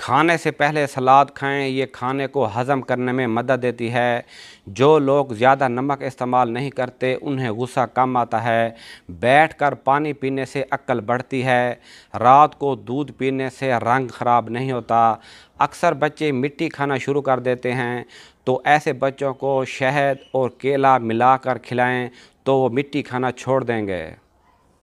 खाने से पहले सलाद खाएं ये खाने को हज़म करने में मदद देती है जो लोग ज़्यादा नमक इस्तेमाल नहीं करते उन्हें गुस्सा कम आता है बैठ कर पानी पीने से अक्ल बढ़ती है रात को दूध पीने से रंग ख़राब नहीं होता अक्सर बच्चे मिट्टी खाना शुरू कर देते हैं तो ऐसे बच्चों को शहद और केला मिलाकर खिलाएं तो वो मिट्टी खाना छोड़ देंगे